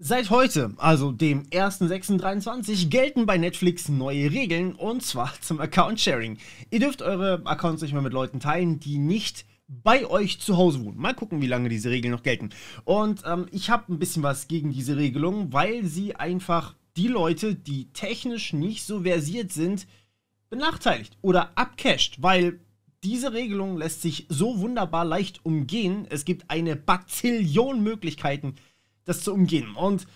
Seit heute, also dem 1.6.23, gelten bei Netflix neue Regeln und zwar zum Account Sharing. Ihr dürft eure Accounts nicht mehr mit Leuten teilen, die nicht bei euch zu Hause wohnen. Mal gucken, wie lange diese Regeln noch gelten. Und ähm, ich habe ein bisschen was gegen diese Regelung, weil sie einfach die Leute, die technisch nicht so versiert sind, benachteiligt oder abcasht, weil diese Regelung lässt sich so wunderbar leicht umgehen. Es gibt eine Bazillion Möglichkeiten, das zu umgehen. Und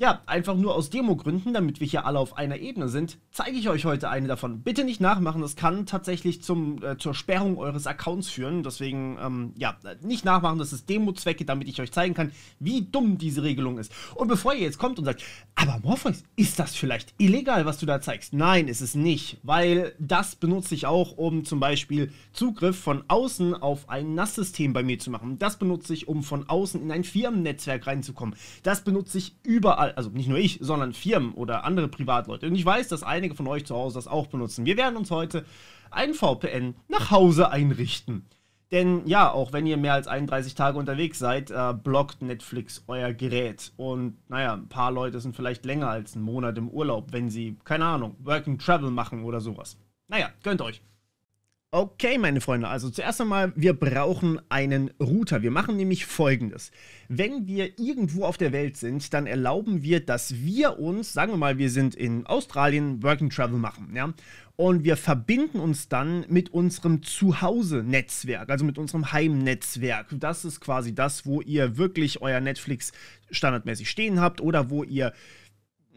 ja, einfach nur aus Demo-Gründen, damit wir hier alle auf einer Ebene sind, zeige ich euch heute eine davon. Bitte nicht nachmachen, das kann tatsächlich zum, äh, zur Sperrung eures Accounts führen. Deswegen, ähm, ja, nicht nachmachen, das ist Demo-Zwecke, damit ich euch zeigen kann, wie dumm diese Regelung ist. Und bevor ihr jetzt kommt und sagt, aber Morpheus, ist das vielleicht illegal, was du da zeigst? Nein, ist es nicht, weil das benutze ich auch, um zum Beispiel Zugriff von außen auf ein NAS-System bei mir zu machen. Das benutze ich, um von außen in ein Firmennetzwerk reinzukommen. Das benutze ich überall Zahl, also nicht nur ich, sondern Firmen oder andere Privatleute. Und ich weiß, dass einige von euch zu Hause das auch benutzen. Wir werden uns heute einen VPN nach Hause einrichten. Denn ja, auch wenn ihr mehr als 31 Tage unterwegs seid, äh, blockt Netflix euer Gerät. Und naja, ein paar Leute sind vielleicht länger als einen Monat im Urlaub, wenn sie, keine Ahnung, Working Travel machen oder sowas. Naja, gönnt euch. Okay, meine Freunde, also zuerst einmal, wir brauchen einen Router. Wir machen nämlich folgendes. Wenn wir irgendwo auf der Welt sind, dann erlauben wir, dass wir uns, sagen wir mal, wir sind in Australien, Working Travel machen, ja? Und wir verbinden uns dann mit unserem Zuhause-Netzwerk, also mit unserem Heimnetzwerk. Das ist quasi das, wo ihr wirklich euer Netflix standardmäßig stehen habt oder wo ihr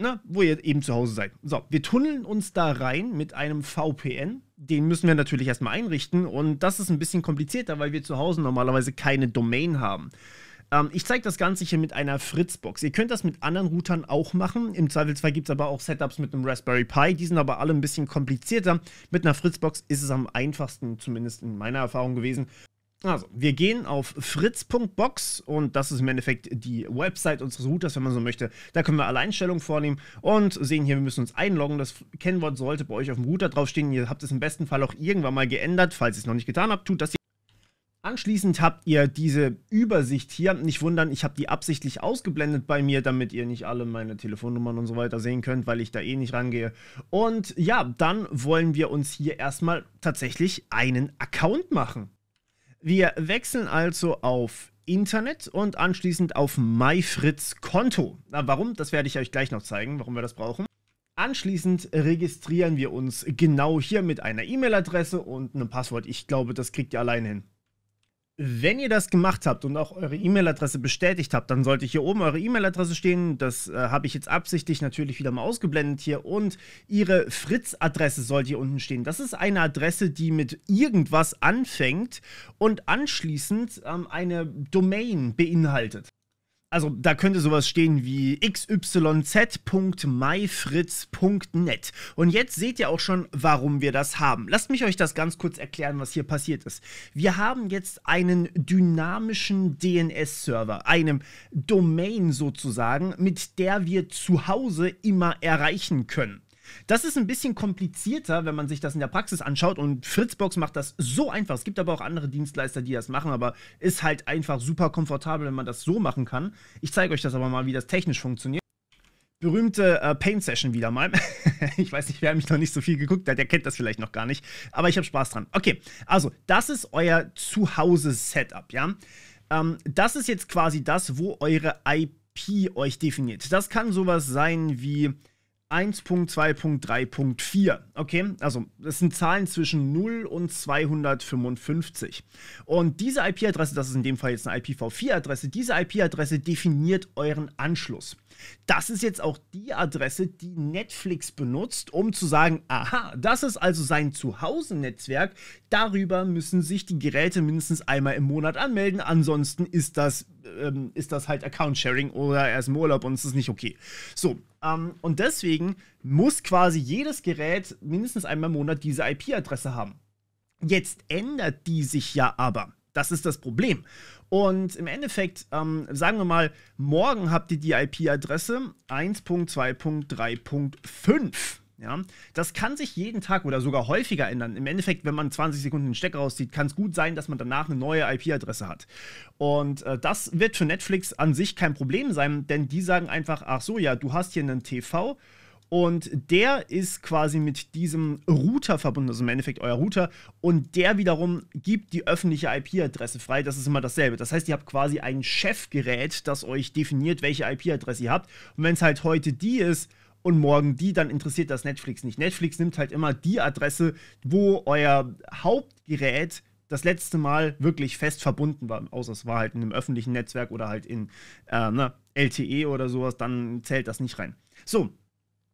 ne, wo ihr eben zu Hause seid. So, wir tunneln uns da rein mit einem VPN. Den müssen wir natürlich erstmal einrichten und das ist ein bisschen komplizierter, weil wir zu Hause normalerweise keine Domain haben. Ähm, ich zeige das Ganze hier mit einer Fritzbox. Ihr könnt das mit anderen Routern auch machen. Im Zweifelsfall gibt es aber auch Setups mit einem Raspberry Pi. Die sind aber alle ein bisschen komplizierter. Mit einer Fritzbox ist es am einfachsten, zumindest in meiner Erfahrung gewesen. Also, wir gehen auf fritz.box und das ist im Endeffekt die Website unseres Routers, wenn man so möchte. Da können wir Alleinstellungen vornehmen und sehen hier, wir müssen uns einloggen. Das Kennwort sollte bei euch auf dem Router draufstehen. Ihr habt es im besten Fall auch irgendwann mal geändert. Falls ihr es noch nicht getan habt, tut das hier. Anschließend habt ihr diese Übersicht hier. Nicht wundern, ich habe die absichtlich ausgeblendet bei mir, damit ihr nicht alle meine Telefonnummern und so weiter sehen könnt, weil ich da eh nicht rangehe. Und ja, dann wollen wir uns hier erstmal tatsächlich einen Account machen. Wir wechseln also auf Internet und anschließend auf MyFritz Konto. Na, warum? Das werde ich euch gleich noch zeigen, warum wir das brauchen. Anschließend registrieren wir uns genau hier mit einer E-Mail-Adresse und einem Passwort. Ich glaube, das kriegt ihr allein hin. Wenn ihr das gemacht habt und auch eure E-Mail-Adresse bestätigt habt, dann sollte hier oben eure E-Mail-Adresse stehen. Das äh, habe ich jetzt absichtlich natürlich wieder mal ausgeblendet hier. Und ihre Fritz-Adresse sollte hier unten stehen. Das ist eine Adresse, die mit irgendwas anfängt und anschließend ähm, eine Domain beinhaltet. Also da könnte sowas stehen wie xyz.myfritz.net. Und jetzt seht ihr auch schon, warum wir das haben. Lasst mich euch das ganz kurz erklären, was hier passiert ist. Wir haben jetzt einen dynamischen DNS-Server, einem Domain sozusagen, mit der wir zu Hause immer erreichen können. Das ist ein bisschen komplizierter, wenn man sich das in der Praxis anschaut und Fritzbox macht das so einfach. Es gibt aber auch andere Dienstleister, die das machen, aber ist halt einfach super komfortabel, wenn man das so machen kann. Ich zeige euch das aber mal, wie das technisch funktioniert berühmte äh, Paint Session wieder mal. ich weiß nicht, wer mich noch nicht so viel geguckt hat, der kennt das vielleicht noch gar nicht, aber ich habe Spaß dran. Okay, also das ist euer Zuhause-Setup, ja. Ähm, das ist jetzt quasi das, wo eure IP euch definiert. Das kann sowas sein wie 1.2.3.4. Okay, also das sind Zahlen zwischen 0 und 255. Und diese IP-Adresse, das ist in dem Fall jetzt eine IPv4-Adresse, diese IP-Adresse definiert euren Anschluss. Das ist jetzt auch die Adresse, die Netflix benutzt, um zu sagen, aha, das ist also sein Zuhause-Netzwerk. Darüber müssen sich die Geräte mindestens einmal im Monat anmelden. Ansonsten ist das, ähm, ist das halt Account-Sharing oder er ist im Urlaub und es ist nicht okay. So, ähm, und deswegen muss quasi jedes Gerät mindestens einmal im Monat diese IP-Adresse haben. Jetzt ändert die sich ja aber. Das ist das Problem. Und im Endeffekt, ähm, sagen wir mal, morgen habt ihr die IP-Adresse 1.2.3.5. Ja, das kann sich jeden Tag oder sogar häufiger ändern. Im Endeffekt, wenn man 20 Sekunden den Stecker rauszieht, kann es gut sein, dass man danach eine neue IP-Adresse hat. Und äh, das wird für Netflix an sich kein Problem sein, denn die sagen einfach, ach so, ja, du hast hier einen TV und der ist quasi mit diesem Router verbunden, also im Endeffekt euer Router. Und der wiederum gibt die öffentliche IP-Adresse frei. Das ist immer dasselbe. Das heißt, ihr habt quasi ein Chefgerät, das euch definiert, welche IP-Adresse ihr habt. Und wenn es halt heute die ist und morgen die, dann interessiert das Netflix nicht. Netflix nimmt halt immer die Adresse, wo euer Hauptgerät das letzte Mal wirklich fest verbunden war, außer es war halt in einem öffentlichen Netzwerk oder halt in äh, ne, LTE oder sowas, dann zählt das nicht rein. So,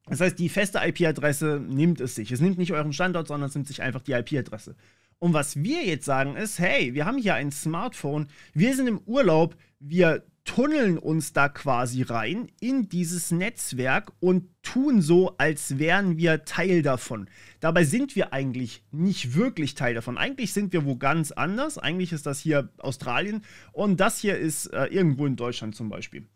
das heißt, die feste IP-Adresse nimmt es sich. Es nimmt nicht euren Standort, sondern es nimmt sich einfach die IP-Adresse. Und was wir jetzt sagen ist, hey, wir haben hier ein Smartphone, wir sind im Urlaub, wir tunneln uns da quasi rein in dieses Netzwerk und tun so, als wären wir Teil davon. Dabei sind wir eigentlich nicht wirklich Teil davon. Eigentlich sind wir wo ganz anders. Eigentlich ist das hier Australien und das hier ist äh, irgendwo in Deutschland zum Beispiel.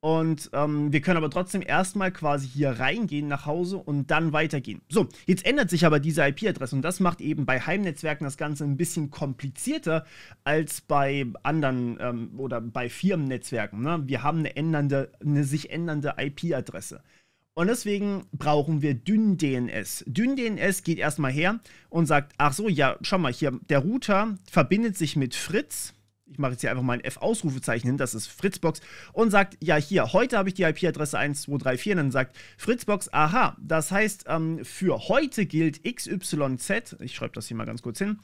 Und ähm, wir können aber trotzdem erstmal quasi hier reingehen nach Hause und dann weitergehen. So, jetzt ändert sich aber diese IP-Adresse und das macht eben bei Heimnetzwerken das Ganze ein bisschen komplizierter als bei anderen ähm, oder bei Firmennetzwerken. Ne? Wir haben eine, ändernde, eine sich ändernde IP-Adresse. Und deswegen brauchen wir Dünn-DNS. geht erstmal her und sagt, ach so, ja, schau mal hier, der Router verbindet sich mit Fritz ich mache jetzt hier einfach mal ein F-Ausrufezeichen hin, das ist Fritzbox, und sagt, ja, hier, heute habe ich die IP-Adresse 1234, und dann sagt Fritzbox, aha, das heißt, ähm, für heute gilt XYZ, ich schreibe das hier mal ganz kurz hin,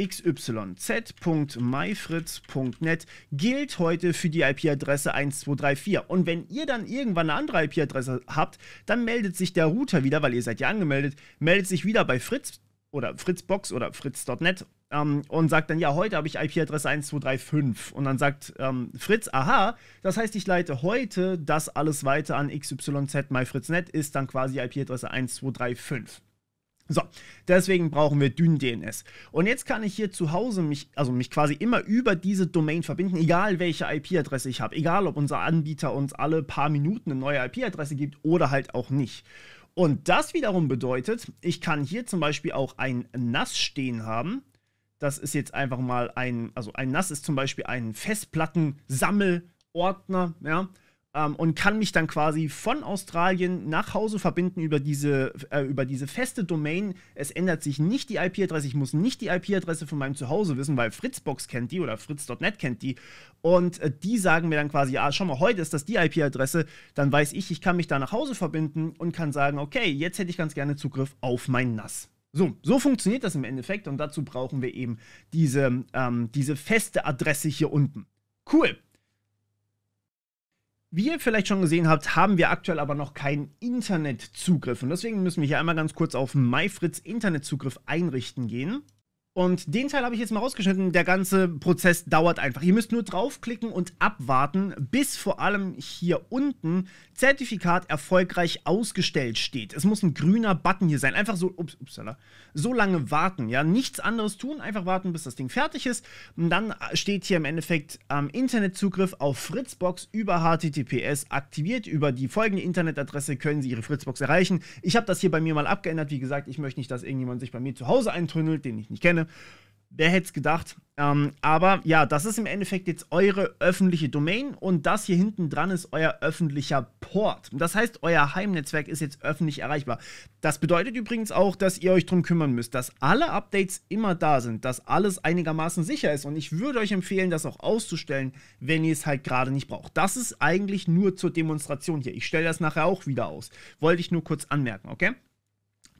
xyz.myfritz.net gilt heute für die IP-Adresse 1234. Und wenn ihr dann irgendwann eine andere IP-Adresse habt, dann meldet sich der Router wieder, weil ihr seid ja angemeldet, meldet sich wieder bei Fritz oder Fritzbox oder fritz.net ähm, und sagt dann, ja, heute habe ich IP-Adresse 1235. Und dann sagt ähm, Fritz, aha, das heißt, ich leite heute das alles weiter an XYZ MyFritzNet, ist dann quasi IP-Adresse 1235. So, deswegen brauchen wir dünn DNS. Und jetzt kann ich hier zu Hause mich, also mich quasi immer über diese Domain verbinden, egal welche IP-Adresse ich habe, egal ob unser Anbieter uns alle paar Minuten eine neue IP-Adresse gibt oder halt auch nicht. Und das wiederum bedeutet, ich kann hier zum Beispiel auch ein NAS stehen haben, das ist jetzt einfach mal ein, also ein NAS ist zum Beispiel ein festplatten Festplattensammelordner, ja, ähm, und kann mich dann quasi von Australien nach Hause verbinden über diese, äh, über diese feste Domain. Es ändert sich nicht die IP-Adresse, ich muss nicht die IP-Adresse von meinem Zuhause wissen, weil Fritzbox kennt die oder Fritz.net kennt die. Und äh, die sagen mir dann quasi, ah, schau mal, heute ist das die IP-Adresse, dann weiß ich, ich kann mich da nach Hause verbinden und kann sagen, okay, jetzt hätte ich ganz gerne Zugriff auf mein NAS. So, so funktioniert das im Endeffekt und dazu brauchen wir eben diese, ähm, diese feste Adresse hier unten. Cool. Wie ihr vielleicht schon gesehen habt, haben wir aktuell aber noch keinen Internetzugriff und deswegen müssen wir hier einmal ganz kurz auf MyFritz Internetzugriff einrichten gehen. Und den Teil habe ich jetzt mal rausgeschnitten. Der ganze Prozess dauert einfach. Ihr müsst nur draufklicken und abwarten, bis vor allem hier unten Zertifikat erfolgreich ausgestellt steht. Es muss ein grüner Button hier sein. Einfach so, ups, upsala, so lange warten. Ja, nichts anderes tun. Einfach warten, bis das Ding fertig ist. Und dann steht hier im Endeffekt ähm, Internetzugriff auf Fritzbox über HTTPS aktiviert. Über die folgende Internetadresse können Sie Ihre Fritzbox erreichen. Ich habe das hier bei mir mal abgeändert. Wie gesagt, ich möchte nicht, dass irgendjemand sich bei mir zu Hause eintrünnelt, den ich nicht kenne. Wer hätte es gedacht? Ähm, aber ja, das ist im Endeffekt jetzt eure öffentliche Domain und das hier hinten dran ist euer öffentlicher Port. Das heißt, euer Heimnetzwerk ist jetzt öffentlich erreichbar. Das bedeutet übrigens auch, dass ihr euch darum kümmern müsst, dass alle Updates immer da sind, dass alles einigermaßen sicher ist. Und ich würde euch empfehlen, das auch auszustellen, wenn ihr es halt gerade nicht braucht. Das ist eigentlich nur zur Demonstration hier. Ich stelle das nachher auch wieder aus. Wollte ich nur kurz anmerken, okay?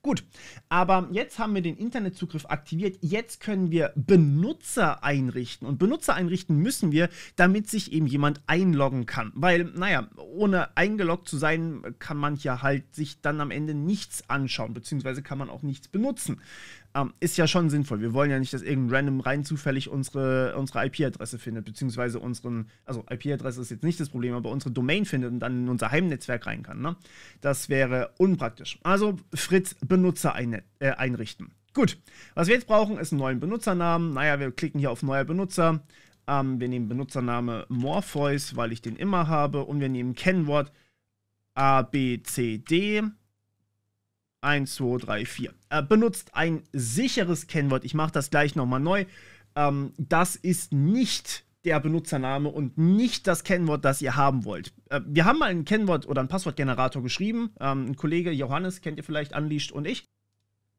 Gut, aber jetzt haben wir den Internetzugriff aktiviert. Jetzt können wir Benutzer einrichten. Und Benutzer einrichten müssen wir, damit sich eben jemand einloggen kann. Weil, naja, ohne eingeloggt zu sein, kann man ja halt sich dann am Ende nichts anschauen, beziehungsweise kann man auch nichts benutzen ähm, ist ja schon sinnvoll. Wir wollen ja nicht, dass irgendein Random rein zufällig unsere, unsere IP-Adresse findet, beziehungsweise unseren, also IP-Adresse ist jetzt nicht das Problem, aber unsere Domain findet und dann in unser Heimnetzwerk rein kann. Ne? Das wäre unpraktisch. Also Fritz Benutzer ein, äh, einrichten. Gut, was wir jetzt brauchen, ist einen neuen Benutzernamen. Naja, wir klicken hier auf neuer Benutzer. Ähm, wir nehmen Benutzername Morpheus, weil ich den immer habe. Und wir nehmen Kennwort ABCD. 1, 2, 3, 4. Äh, benutzt ein sicheres Kennwort. Ich mache das gleich nochmal neu. Ähm, das ist nicht der Benutzername und nicht das Kennwort, das ihr haben wollt. Äh, wir haben mal ein Kennwort oder ein Passwortgenerator geschrieben. Ähm, ein Kollege Johannes kennt ihr vielleicht, Unleashed und ich.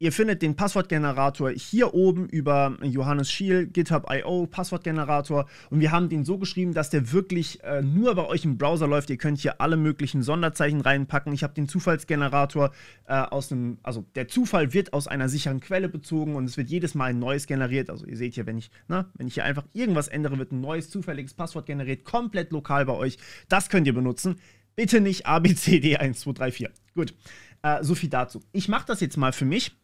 Ihr findet den Passwortgenerator hier oben über Johannes Schiel, GitHub.io, Passwortgenerator. Und wir haben den so geschrieben, dass der wirklich äh, nur bei euch im Browser läuft. Ihr könnt hier alle möglichen Sonderzeichen reinpacken. Ich habe den Zufallsgenerator äh, aus einem, also der Zufall wird aus einer sicheren Quelle bezogen und es wird jedes Mal ein neues generiert. Also ihr seht hier, wenn ich, na, ne, wenn ich hier einfach irgendwas ändere, wird ein neues zufälliges Passwort generiert, komplett lokal bei euch. Das könnt ihr benutzen. Bitte nicht ABCD1234. Gut, äh, so viel dazu. Ich mache das jetzt mal für mich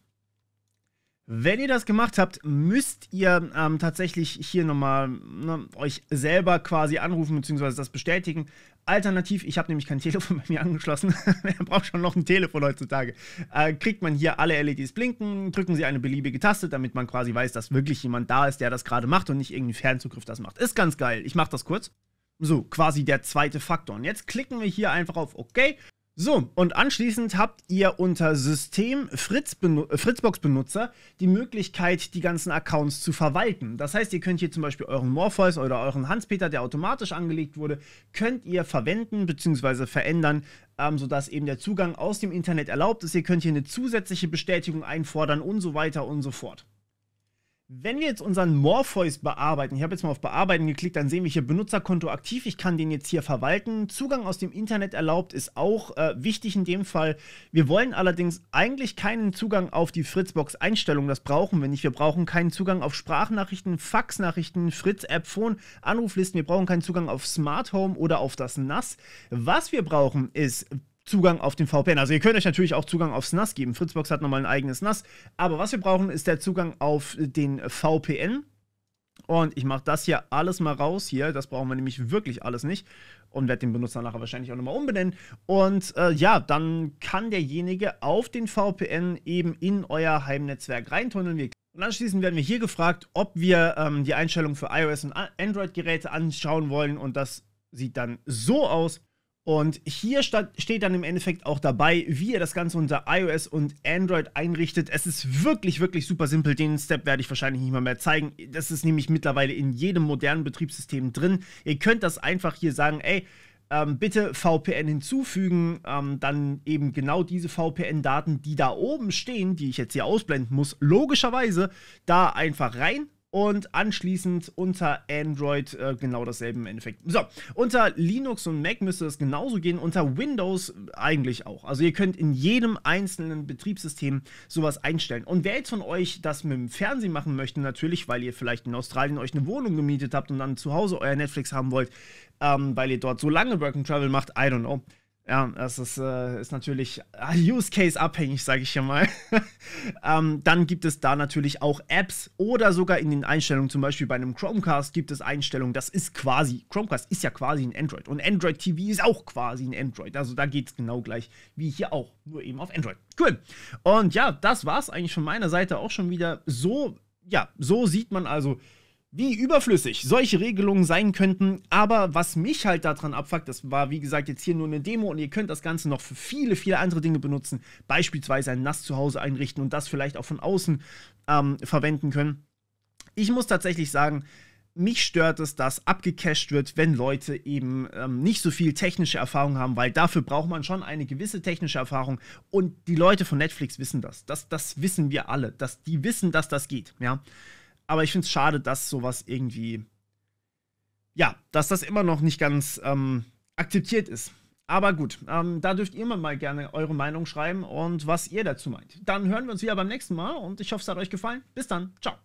wenn ihr das gemacht habt, müsst ihr ähm, tatsächlich hier nochmal ne, euch selber quasi anrufen bzw. das bestätigen. Alternativ, ich habe nämlich kein Telefon bei mir angeschlossen. Wer braucht schon noch ein Telefon heutzutage? Äh, kriegt man hier alle LEDs blinken, drücken sie eine beliebige Taste, damit man quasi weiß, dass wirklich jemand da ist, der das gerade macht und nicht irgendwie Fernzugriff das macht. Ist ganz geil. Ich mache das kurz. So, quasi der zweite Faktor. Und jetzt klicken wir hier einfach auf OK so, und anschließend habt ihr unter System Fritz Benu äh, Fritzbox-Benutzer die Möglichkeit, die ganzen Accounts zu verwalten. Das heißt, ihr könnt hier zum Beispiel euren Morpheus oder euren Hans-Peter, der automatisch angelegt wurde, könnt ihr verwenden bzw. verändern, ähm, sodass eben der Zugang aus dem Internet erlaubt ist. Ihr könnt hier eine zusätzliche Bestätigung einfordern und so weiter und so fort. Wenn wir jetzt unseren Morpheus bearbeiten, ich habe jetzt mal auf Bearbeiten geklickt, dann sehen wir hier Benutzerkonto aktiv. Ich kann den jetzt hier verwalten. Zugang aus dem Internet erlaubt ist auch äh, wichtig in dem Fall. Wir wollen allerdings eigentlich keinen Zugang auf die Fritzbox-Einstellung. Das brauchen wir nicht. Wir brauchen keinen Zugang auf Sprachnachrichten, Faxnachrichten, Fritz-App, Phone, Anruflisten. Wir brauchen keinen Zugang auf Smart Home oder auf das NAS. Was wir brauchen ist Zugang auf den VPN. Also ihr könnt euch natürlich auch Zugang aufs NAS geben. Fritzbox hat nochmal ein eigenes NAS. Aber was wir brauchen, ist der Zugang auf den VPN. Und ich mache das hier alles mal raus hier. Das brauchen wir nämlich wirklich alles nicht. Und werde den Benutzer nachher wahrscheinlich auch nochmal umbenennen. Und äh, ja, dann kann derjenige auf den VPN eben in euer Heimnetzwerk reintunneln. und anschließend werden wir hier gefragt, ob wir ähm, die Einstellung für iOS und Android-Geräte anschauen wollen. Und das sieht dann so aus. Und hier steht dann im Endeffekt auch dabei, wie ihr das Ganze unter iOS und Android einrichtet. Es ist wirklich, wirklich super simpel. Den Step werde ich wahrscheinlich nicht mal mehr zeigen. Das ist nämlich mittlerweile in jedem modernen Betriebssystem drin. Ihr könnt das einfach hier sagen, ey, ähm, bitte VPN hinzufügen, ähm, dann eben genau diese VPN-Daten, die da oben stehen, die ich jetzt hier ausblenden muss, logischerweise da einfach rein und anschließend unter Android äh, genau dasselbe im Endeffekt. So, unter Linux und Mac müsste das genauso gehen, unter Windows eigentlich auch. Also ihr könnt in jedem einzelnen Betriebssystem sowas einstellen. Und wer jetzt von euch das mit dem Fernsehen machen möchte, natürlich, weil ihr vielleicht in Australien euch eine Wohnung gemietet habt und dann zu Hause euer Netflix haben wollt, ähm, weil ihr dort so lange Work and Travel macht, I don't know ja, das ist, äh, ist natürlich äh, Use Case abhängig, sage ich hier mal. ähm, dann gibt es da natürlich auch Apps oder sogar in den Einstellungen, zum Beispiel bei einem Chromecast gibt es Einstellungen, das ist quasi, Chromecast ist ja quasi ein Android und Android TV ist auch quasi ein Android. Also da geht es genau gleich wie hier auch, nur eben auf Android. Cool. Und ja, das war es eigentlich von meiner Seite auch schon wieder. So, ja, so sieht man also wie überflüssig solche Regelungen sein könnten. Aber was mich halt daran abfuckt, das war wie gesagt jetzt hier nur eine Demo und ihr könnt das Ganze noch für viele, viele andere Dinge benutzen. Beispielsweise ein Nass zu Hause einrichten und das vielleicht auch von außen ähm, verwenden können. Ich muss tatsächlich sagen, mich stört es, dass abgecached wird, wenn Leute eben ähm, nicht so viel technische Erfahrung haben, weil dafür braucht man schon eine gewisse technische Erfahrung. Und die Leute von Netflix wissen das. Das, das wissen wir alle. Das, die wissen, dass das geht. Ja. Aber ich finde es schade, dass sowas irgendwie, ja, dass das immer noch nicht ganz ähm, akzeptiert ist. Aber gut, ähm, da dürft ihr mir mal gerne eure Meinung schreiben und was ihr dazu meint. Dann hören wir uns wieder beim nächsten Mal und ich hoffe, es hat euch gefallen. Bis dann, ciao.